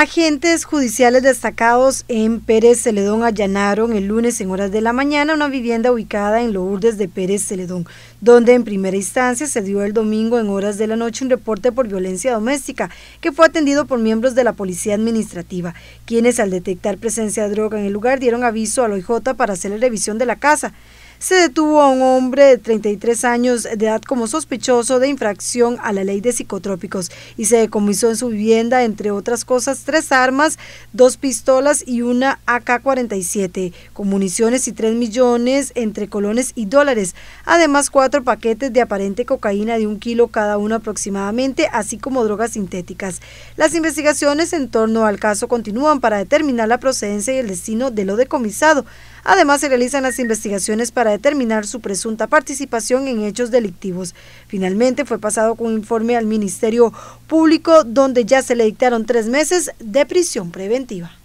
Agentes judiciales destacados en Pérez Celedón allanaron el lunes en horas de la mañana una vivienda ubicada en Lourdes de Pérez Celedón, donde en primera instancia se dio el domingo en horas de la noche un reporte por violencia doméstica que fue atendido por miembros de la Policía Administrativa, quienes al detectar presencia de droga en el lugar dieron aviso al OIJ para hacer la revisión de la casa se detuvo a un hombre de 33 años de edad como sospechoso de infracción a la ley de psicotrópicos y se decomisó en su vivienda, entre otras cosas, tres armas, dos pistolas y una AK-47, con municiones y 3 millones entre colones y dólares, además cuatro paquetes de aparente cocaína de un kilo cada uno aproximadamente, así como drogas sintéticas. Las investigaciones en torno al caso continúan para determinar la procedencia y el destino de lo decomisado Además, se realizan las investigaciones para determinar su presunta participación en hechos delictivos. Finalmente, fue pasado con informe al Ministerio Público, donde ya se le dictaron tres meses de prisión preventiva.